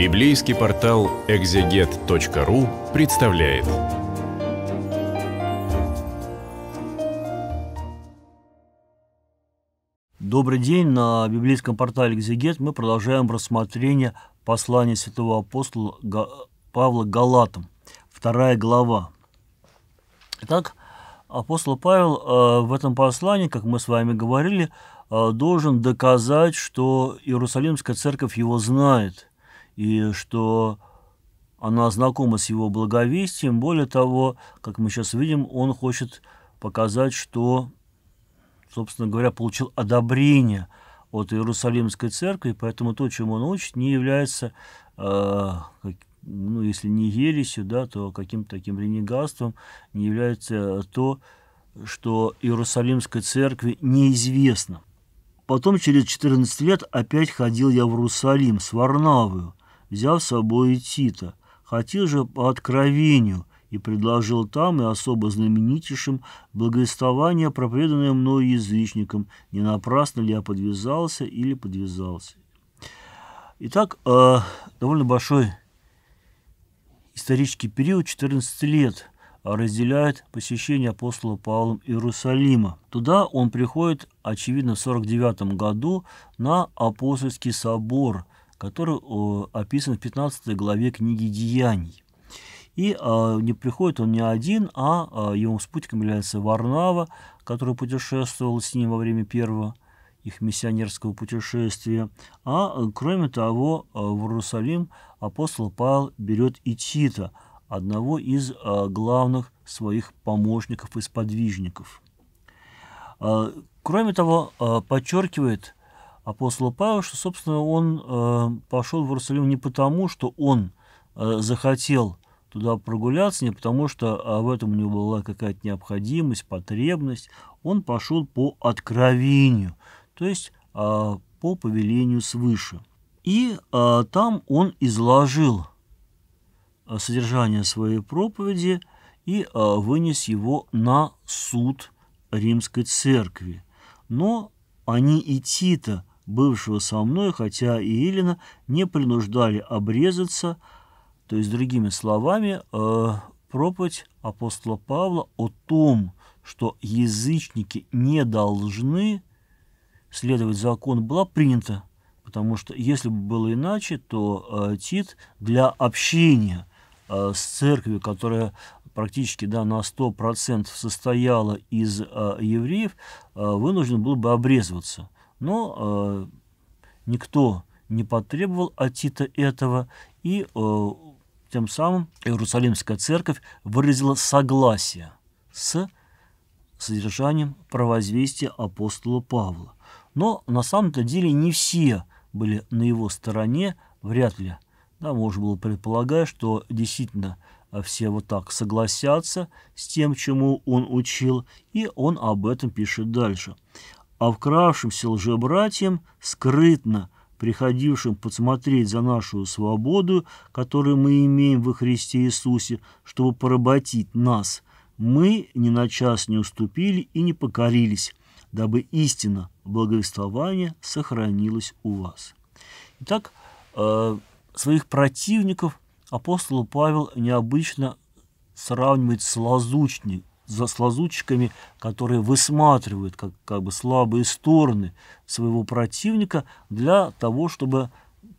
Библейский портал экзегет.ру представляет. Добрый день. На библейском портале «Экзегет» мы продолжаем рассмотрение послания святого апостола Павла Галатам, вторая глава. Итак, апостол Павел э, в этом послании, как мы с вами говорили, э, должен доказать, что Иерусалимская церковь его знает – и что она знакома с его благовестием. Более того, как мы сейчас видим, он хочет показать, что, собственно говоря, получил одобрение от Иерусалимской церкви, поэтому то, чему он учит, не является, э, ну, если не ересью, да, то каким-то таким ренегатством, не является то, что Иерусалимской церкви неизвестно. Потом, через 14 лет, опять ходил я в Иерусалим, с Варнавою, взял с собой Тита. Хотел же по откровению и предложил там и особо знаменитейшим благовествование, проповеданное мною язычникам, не напрасно ли я подвязался или подвязался. Итак, э, довольно большой исторический период, 14 лет, э, разделяет посещение апостола Павлом Иерусалима. Туда он приходит, очевидно, в 49 году на апостольский собор – который э, описан в 15 главе книги «Деяний». И а, не приходит он не один, а, а его спутником является Варнава, который путешествовал с ним во время первого их миссионерского путешествия. А кроме того, а, в Иерусалим апостол Павел берет и Тита, одного из главных своих помощников и сподвижников. кроме того, подчеркивает апостола Павла, что, собственно, он э, пошел в Иерусалим не потому, что он э, захотел туда прогуляться, не потому что а в этом у него была какая-то необходимость, потребность. Он пошел по откровению, то есть э, по повелению свыше. И э, там он изложил э, содержание своей проповеди и э, вынес его на суд Римской Церкви. Но они и Тита бывшего со мной, хотя и Илина не принуждали обрезаться, то есть, другими словами, э, проповедь апостола Павла о том, что язычники не должны следовать закону, была принята. Потому что если бы было иначе, то э, Тит для общения э, с церковью, которая практически да, на 100% состояла из э, евреев, э, вынужден был бы обрезываться – но э, никто не потребовал от Тита этого, и э, тем самым Иерусалимская церковь выразила согласие с содержанием провозвестия апостола Павла. Но на самом-то деле не все были на его стороне, вряд ли. Да, можно было предполагать, что действительно э, все вот так согласятся с тем, чему он учил, и он об этом пишет дальше а вкравшимся лжебратьям, скрытно приходившим подсмотреть за нашу свободу, которую мы имеем во Христе Иисусе, чтобы поработить нас, мы ни на час не уступили и не покорились, дабы истина благовествования сохранилась у вас. Итак, э, своих противников апостол Павел необычно сравнивает с лазучник, за, с которые высматривают как, как бы слабые стороны своего противника для того, чтобы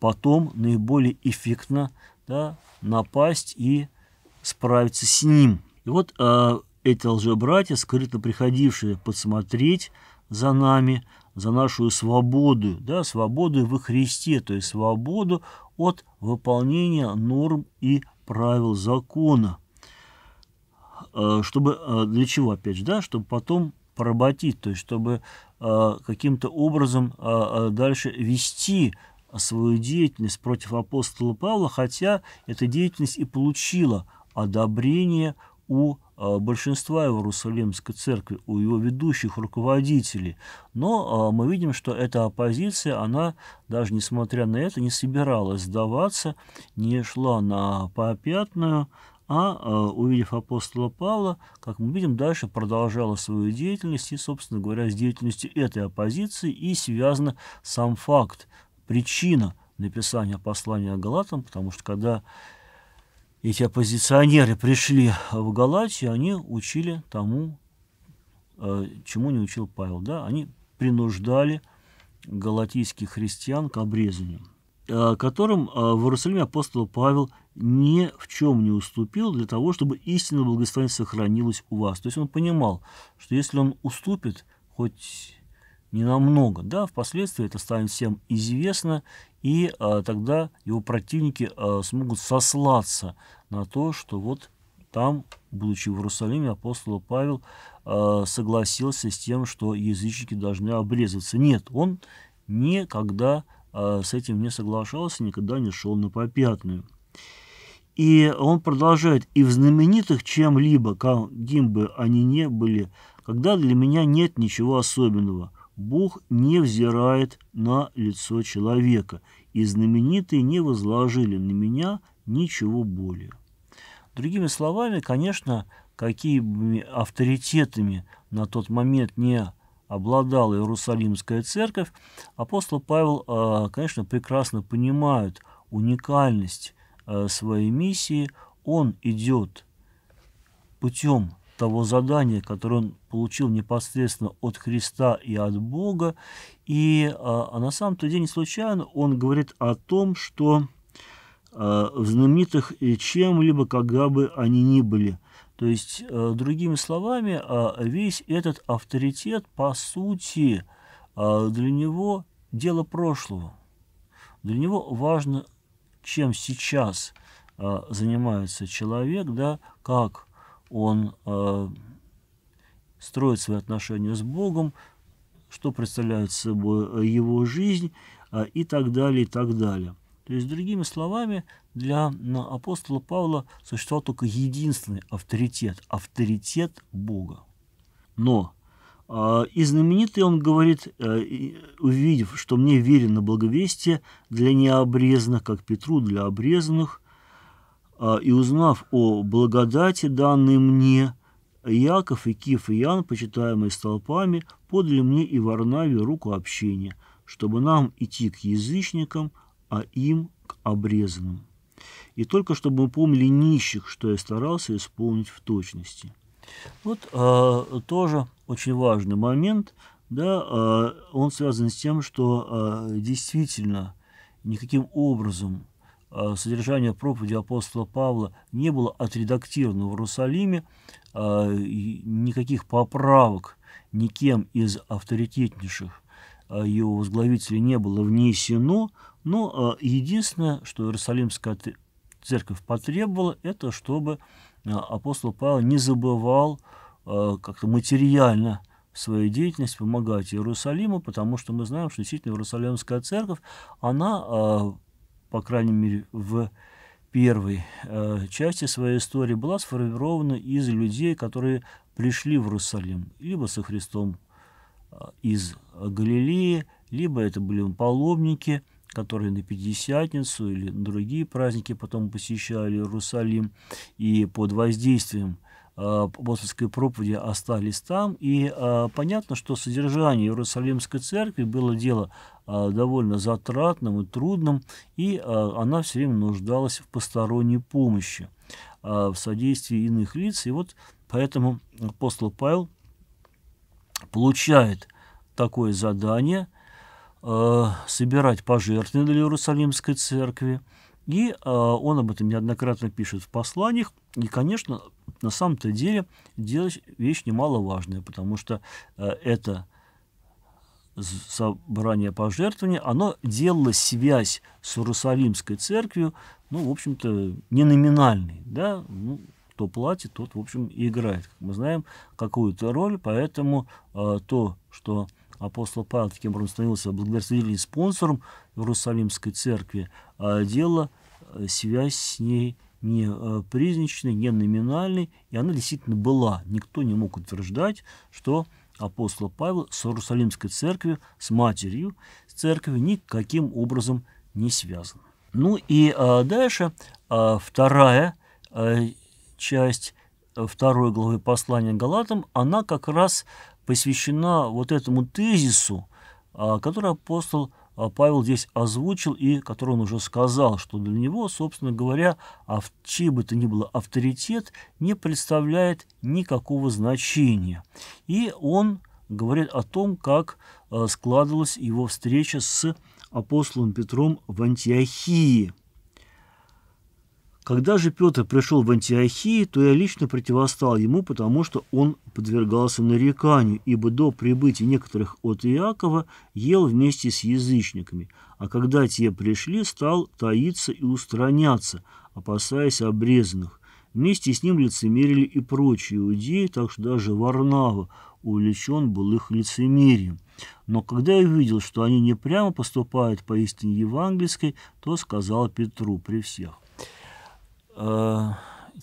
потом наиболее эффектно да, напасть и справиться с ним. И вот э, эти лжебратья, скрытно приходившие подсмотреть за нами, за нашу свободу, да, свободу во Христе, то есть свободу от выполнения норм и правил закона. Э, чтобы э, для чего, опять же, да, чтобы потом поработить, то есть чтобы э, каким-то образом дальше вести свою деятельность против апостола Павла, хотя эта деятельность и получила одобрение у большинства Иерусалимской церкви, у его ведущих руководителей. Но мы видим, что эта оппозиция, она даже несмотря на это не собиралась сдаваться, не шла на попятную, а, э, увидев апостола Павла, как мы видим, дальше продолжала свою деятельность, и, собственно говоря, с деятельностью этой оппозиции и связан сам факт, причина написания послания Галатам, потому что когда эти оппозиционеры пришли в Галатию, они учили тому, э, чему не учил Павел, да, они принуждали галатийских христиан к обрезанию, э, которым в Иерусалиме апостол Павел ни в чем не уступил для того, чтобы истинное благословение сохранилось у вас. То есть он понимал, что если он уступит хоть не намного, да, впоследствии это станет всем известно, и а, тогда его противники а, смогут сослаться на то, что вот там, будучи в Иерусалиме, апостол Павел э, согласился с тем, что язычники должны обрезаться. Нет, он никогда э, с этим не соглашался, никогда не шел на попятную. И он продолжает, и в знаменитых чем-либо, каким бы они ни были, когда для меня нет ничего особенного. Бог не взирает на лицо человека, и знаменитые не возложили на меня ничего более. Другими словами, конечно, какими авторитетами на тот момент не обладала Иерусалимская церковь, апостол Павел, а, конечно, прекрасно понимает уникальность Э, своей миссии, он идет путем того задания, которое он получил непосредственно от Христа и от Бога. И э, а, на самом-то деле не случайно он говорит о том, что а, в знаменитых чем-либо, когда бы они ни были. То есть, а, другими словами, а, весь этот авторитет, по сути, а, для него дело прошлого. Для него важно чем сейчас э, занимается человек, да, как он э, строит свои отношения с Богом, что представляет собой э, его жизнь э, и так далее, и так далее. То есть, другими словами, для апостола Павла существовал только единственный авторитет – авторитет Бога. Но а, и знаменитый он говорит, э, увидев, что мне верено благовестие для необрезанных, как Петру для обрезанных, а, и узнав о благодати, данной мне, Яков и Киф и Ян, почитаемые столпами, подали мне и Варнаве руку общения, чтобы нам идти к язычникам, а им к обрезанным. И только чтобы мы помнили нищих, что я старался исполнить в точности. Вот э, тоже очень важный момент, да, а, он связан с тем, что а, действительно никаким образом а, содержание проповеди апостола Павла не было отредактировано в Иерусалиме, никаких поправок никем из авторитетнейших его возглавителей не было внесено, но единственное, что Иерусалимская церковь потребовала, это чтобы апостол Павел не забывал Э, как-то материально своей деятельности помогать Иерусалиму, потому что мы знаем, что действительно Иерусалимская церковь, она, э, по крайней мере, в первой э, части своей истории была сформирована из людей, которые пришли в Иерусалим, либо со Христом из Галилеи, либо это были паломники, которые на Пятидесятницу или на другие праздники потом посещали Иерусалим, и под воздействием – Э, апостольской проповеди остались там. И а, понятно, что содержание Иерусалимской церкви было дело а, довольно затратным и трудным, и а, она все время нуждалась в посторонней помощи, в содействии иных лиц. И вот поэтому апостол Павел получает такое задание собирать пожертвования для Иерусалимской церкви, и э, он об этом неоднократно пишет в посланиях. И, конечно, на самом-то деле делать вещь немаловажная, потому что э, это собрание пожертвований, оно делало связь с Иерусалимской церковью, ну, в общем-то, не номинальной, да, ну, кто платит, тот, в общем, и играет, мы знаем, какую-то роль, поэтому э, то, что апостол Павел таким образом становился благодарственным спонсором Иерусалимской церкви, э, делало э, связь с ней не э, призничной, не номинальный, и она действительно была. Никто не мог утверждать, что апостол Павел с Иерусалимской церковью, с матерью церкви никаким образом не связан. Ну и а, дальше а, вторая а, часть второй главы послания Галатам, она как раз посвящена вот этому тезису, а, который апостол а Павел здесь озвучил и который он уже сказал, что для него, собственно говоря, чей бы то ни было авторитет не представляет никакого значения. И он говорит о том, как э, складывалась его встреча с апостолом Петром в Антиохии – когда же Петр пришел в Антиохии, то я лично противостал ему, потому что он подвергался нареканию, ибо до прибытия некоторых от Иакова ел вместе с язычниками, а когда те пришли, стал таиться и устраняться, опасаясь обрезанных. Вместе с ним лицемерили и прочие иудеи, так что даже Варнава увлечен был их лицемерием. Но когда я увидел, что они не прямо поступают по истине евангельской, то сказал Петру при всех. Э,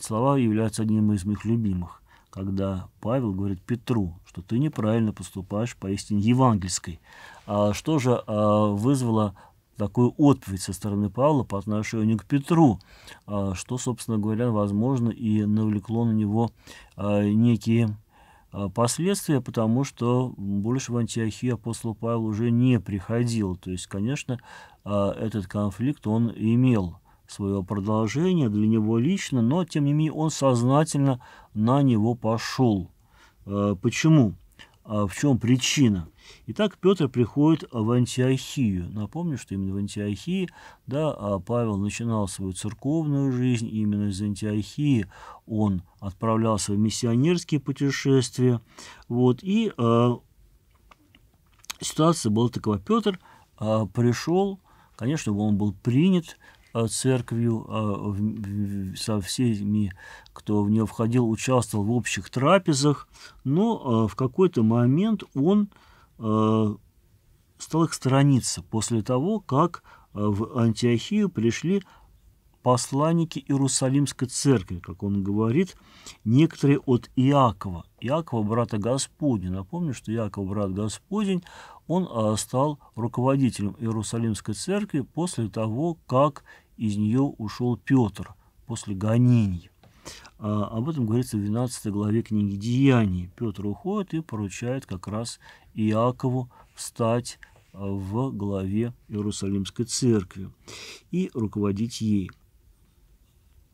слова являются одним из моих любимых, когда Павел говорит Петру, что ты неправильно поступаешь поистине евангельской. А что же э, вызвало такую отповедь со стороны Павла по отношению к Петру, а что, собственно говоря, возможно, и навлекло на него э, некие последствия, потому что больше в Антиохию апостол Павел уже не приходил. То есть, конечно, этот конфликт он имел своего продолжения для него лично, но, тем не менее, он сознательно на него пошел. Э, почему? А в чем причина? Итак, Петр приходит в Антиохию. Напомню, что именно в Антиохии да, а Павел начинал свою церковную жизнь. Именно из Антиохии он отправлялся в миссионерские путешествия. Вот, и э, ситуация была такова. Петр э, пришел, конечно, он был принят Э, церковью, э, со всеми, кто в нее входил, участвовал в общих трапезах, но э, в какой-то момент он стал их сторониться после того, как в Антиохию пришли посланники Иерусалимской церкви, как он говорит, некоторые от Иакова, Иакова, брата Господня. Напомню, что Иаков, брат Господень, он а, стал руководителем Иерусалимской церкви после того, как из нее ушел Петр, после гонений. А, об этом говорится в 12 главе книги «Деяний». Петр уходит и поручает как раз Иакову встать а, в главе Иерусалимской церкви и руководить ей.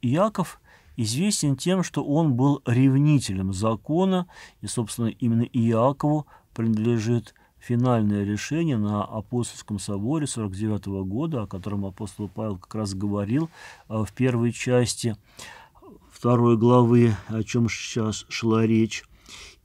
Иаков известен тем, что он был ревнителем закона, и, собственно, именно Иакову принадлежит финальное решение на апостольском соборе 49 года, о котором апостол Павел как раз говорил э, в первой части второй главы, о чем сейчас шла речь.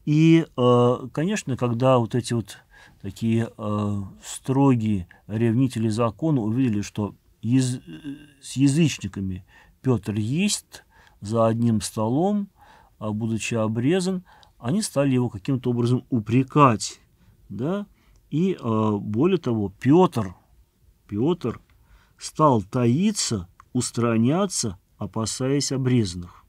И, э, конечно, когда вот эти вот такие э, строгие ревнители закона увидели, что с язычниками Петр есть за одним столом, а будучи обрезан, они стали его каким-то образом упрекать да? И э, более того, Петр, Петр стал таиться, устраняться, опасаясь обрезанных.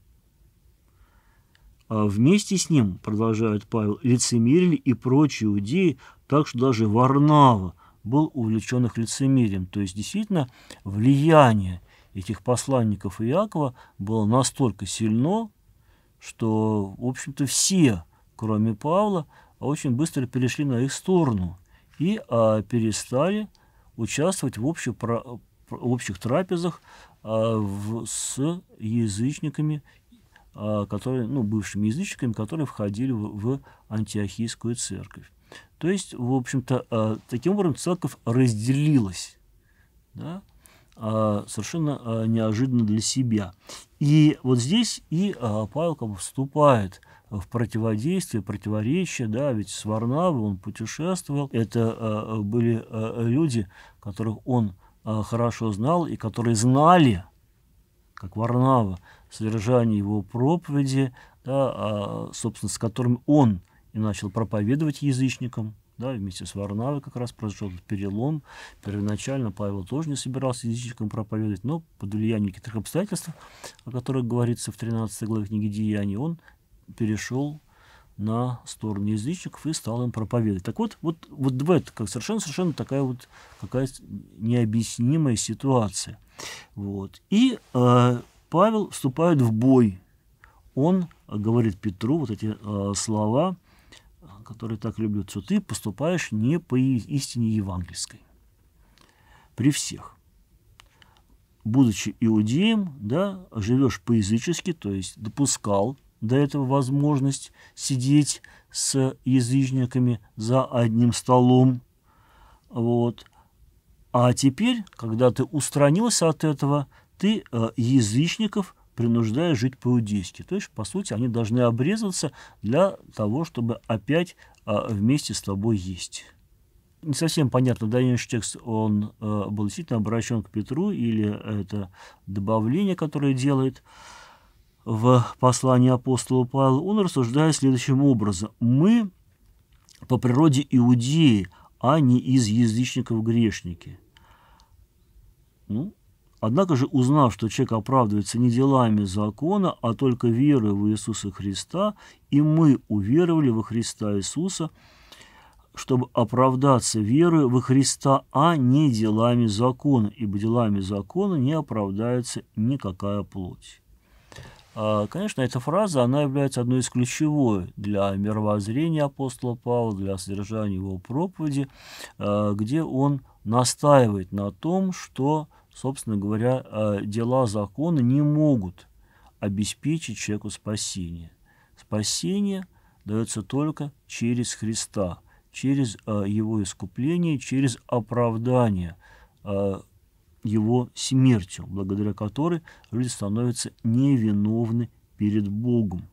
А вместе с ним, продолжает Павел, лицемерили и прочие иудеи, так что даже Варнава был увлечен их лицемерием. То есть, действительно, влияние этих посланников Иакова было настолько сильно, что, в общем-то, все, кроме Павла, очень быстро перешли на их сторону и а, перестали участвовать в общих, про, общих трапезах а, в, с язычниками, а, которые, ну, бывшими язычниками, которые входили в, в антиохийскую церковь. То есть, в общем-то, а, таким образом церковь разделилась. Да? А, совершенно а, неожиданно для себя. И вот здесь и а, Павел как бы вступает в противодействие, противоречие, да, ведь с Варнавы он путешествовал, это а, а, были а, люди, которых он хорошо знал и которые знали, как Варнава, содержание его проповеди, да, собственно, с которыми он и начал проповедовать язычникам, да, вместе с Варнавой как раз произошел этот перелом. Первоначально Павел тоже не собирался язычникам проповедовать, но под влиянием некоторых обстоятельств, о которых говорится в 13 главе книги Деяний, он перешел на сторону язычников и стал им проповедовать. Так вот, вот, вот в это как совершенно, совершенно такая вот какая необъяснимая ситуация. Вот. И э, Павел вступает в бой. Он говорит Петру вот эти э, слова, которые так любят, что ты поступаешь не по истине евангельской. При всех. Будучи иудеем, да, живешь по-язычески, то есть допускал до этого возможность сидеть с язычниками за одним столом. Вот. А теперь, когда ты устранился от этого, ты э, язычников принуждаешь жить по-иудейски. То есть, по сути, они должны обрезаться для того, чтобы опять э, вместе с тобой есть. Не совсем понятно, дальнейший текст, он э, был действительно обращен к Петру, или это добавление, которое делает в послании апостола Павла, он рассуждает следующим образом. «Мы по природе иудеи, а не из язычников грешники». Ну, однако же, узнав, что человек оправдывается не делами закона, а только верой в Иисуса Христа, и мы уверовали во Христа Иисуса, чтобы оправдаться верою во Христа, а не делами закона, ибо делами закона не оправдается никакая плоть. А, конечно, эта фраза, она является одной из ключевой для мировоззрения апостола Павла, для содержания его проповеди, а, где он настаивает на том, что, собственно говоря, а, дела закона не могут обеспечить человеку спасение. Спасение дается только через Христа, через Его искупление, через оправдание его смертью, благодаря которой люди становятся невиновны перед Богом.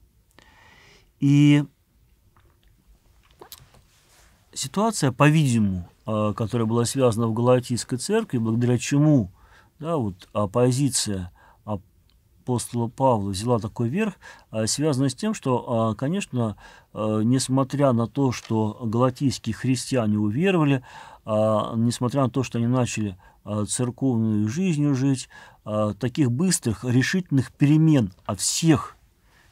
И ситуация, по-видимому, а, которая была связана в Галатийской церкви, благодаря чему да, вот оппозиция апостола Павла взяла такой верх, а, связана с тем, что, а, конечно, несмотря на то, что галатийские христиане уверовали, а, несмотря на то, что они начали а, церковную жизнью жить, а, таких быстрых, решительных перемен от всех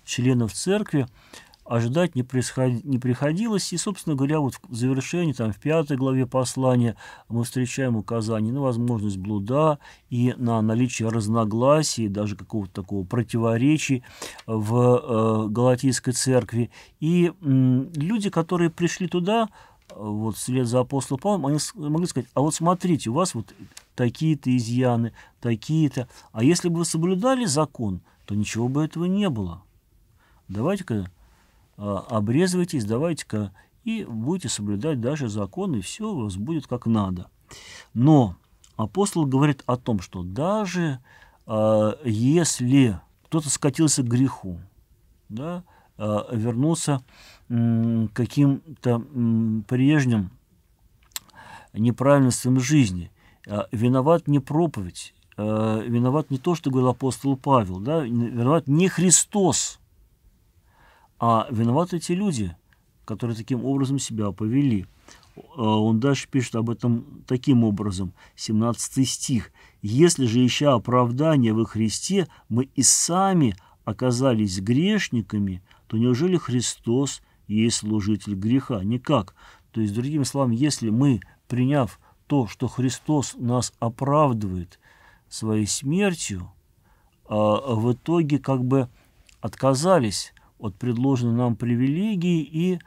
членов церкви ожидать не, происход... не приходилось. И, собственно говоря, вот в завершении, там, в пятой главе послания мы встречаем указание на возможность блуда и на наличие разногласий, даже какого-то такого противоречия в э, Галатийской церкви. И э, люди, которые пришли туда, вот вслед за апостолом Павлом, они могли сказать, а вот смотрите, у вас вот такие-то изъяны, такие-то. А если бы вы соблюдали закон, то ничего бы этого не было. Давайте-ка а, обрезывайтесь, давайте-ка и будете соблюдать даже закон и все у вас будет как надо. Но апостол говорит о том, что даже э, если кто-то скатился к греху, да, Э, вернуться к каким-то прежним неправильностям жизни. Э, виноват не проповедь, э, виноват не то, что говорил апостол Павел, да, виноват не Христос, а виноваты эти люди, которые таким образом себя повели. Он дальше пишет об этом таким образом, 17 стих. «Если же, ища оправдания во Христе, мы и сами оказались грешниками, то неужели Христос есть служитель греха? А Никак. То есть, другими словами, если мы, приняв то, что Христос нас оправдывает своей смертью, а, а в итоге как бы отказались от предложенной нам привилегии и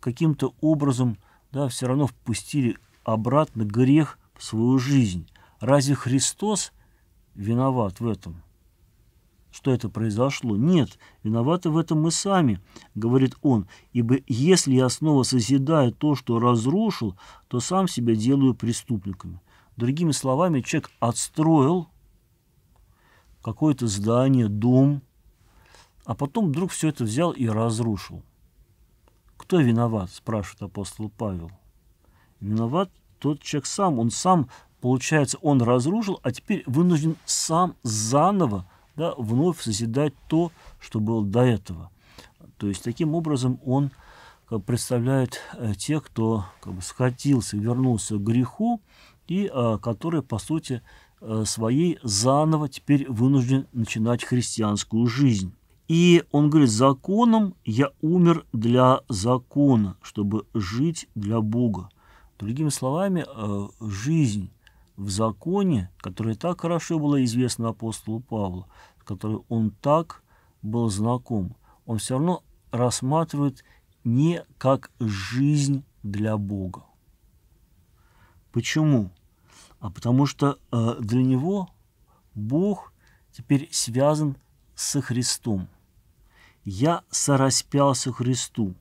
каким-то образом да, все равно впустили обратно грех в свою жизнь. Разве Христос виноват в этом? что это произошло. Нет, виноваты в этом мы сами, говорит он, ибо если я снова созидаю то, что разрушил, то сам себя делаю преступниками. Другими словами, человек отстроил какое-то здание, дом, а потом вдруг все это взял и разрушил. Кто виноват, спрашивает апостол Павел. Виноват тот человек сам, он сам, получается, он разрушил, а теперь вынужден сам заново да, вновь созидать то, что было до этого. То есть таким образом он как представляет э, тех, кто как бы, скатился вернулся к греху, и а, э, которые, по сути, э, своей заново теперь вынужден начинать христианскую жизнь. И он говорит, законом я умер для закона, чтобы жить для Бога. Другими словами, жизнь в законе, которое так хорошо было известно апостолу Павлу, с которым он так был знаком, он все равно рассматривает не как жизнь для Бога. Почему? А потому что э, для него Бог теперь связан со Христом. «Я сораспялся Христу,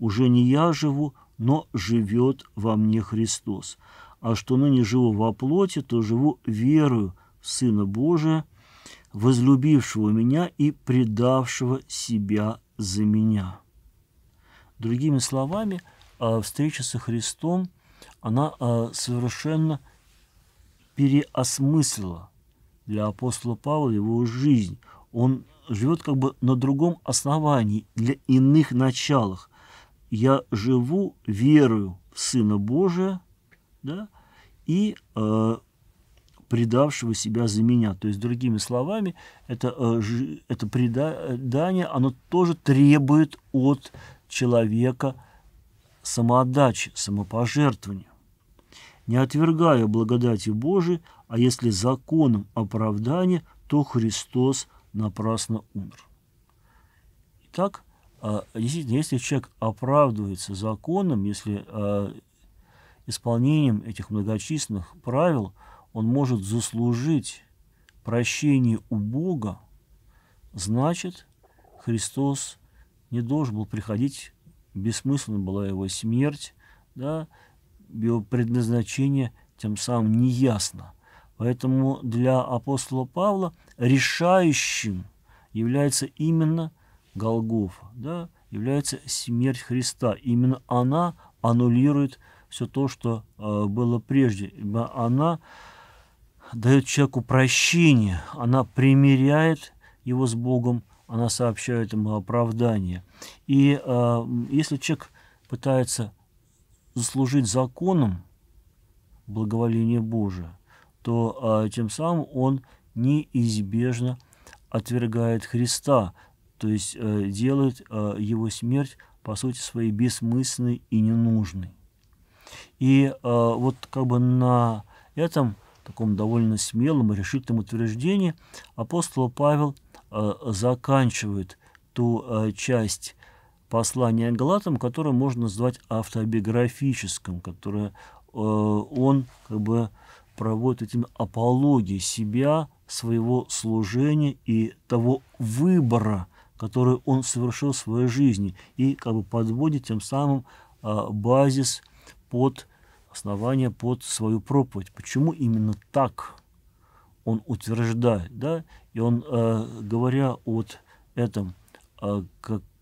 уже не я живу, но живет во мне Христос» а что ныне живу во плоти, то живу верою в Сына Божия, возлюбившего меня и предавшего себя за меня». Другими словами, а, встреча со Христом, она а, совершенно переосмыслила для апостола Павла его жизнь. Он живет как бы на другом основании, для иных началах. «Я живу верою в Сына Божия, да, и э, предавшего себя за меня. То есть, другими словами, это, э, это предание, оно тоже требует от человека самоотдачи, самопожертвования. Не отвергая благодати Божией, а если законом оправдания, то Христос напрасно умер. Итак, э, действительно, если человек оправдывается законом, если э, Исполнением этих многочисленных правил он может заслужить прощение у Бога, значит, Христос не должен был приходить, бессмысленна была его смерть, да, его предназначение тем самым неясно. Поэтому для апостола Павла решающим является именно Голгофа, да, является смерть Христа. Именно она аннулирует все то, что э, было прежде. Ибо она дает человеку прощение, она примиряет его с Богом, она сообщает ему оправдание. И э, если человек пытается заслужить законом благоволение Божие, то э, тем самым он неизбежно отвергает Христа, то есть э, делает э, его смерть, по сути своей, бессмысленной и ненужной. И э, вот как бы на этом таком довольно смелом и решительном утверждении апостол Павел э, заканчивает ту э, часть послания Галатам, которую можно назвать автобиографическим, которое э, он как бы проводит этим апологией себя, своего служения и того выбора, который он совершил в своей жизни, и как бы подводит тем самым э, базис под основание, под свою проповедь. Почему именно так он утверждает, да? И он, э, говоря от этом э,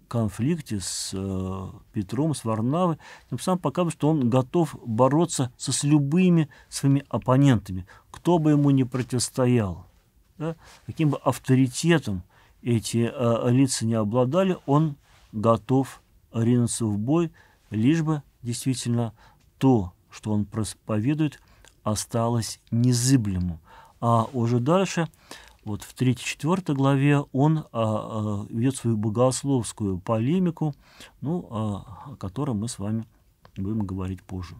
конфликте с э, Петром, с Варнавой, тем самым показывает, что он готов бороться со, с любыми своими оппонентами, кто бы ему не противостоял. Да? Каким бы авторитетом эти э, лица не обладали, он готов ринуться в бой, лишь бы действительно то, что он проповедует, осталось незыблемым, А уже дальше, вот в 3-4 главе, он а, а, ведет свою богословскую полемику, ну, а, о которой мы с вами будем говорить позже.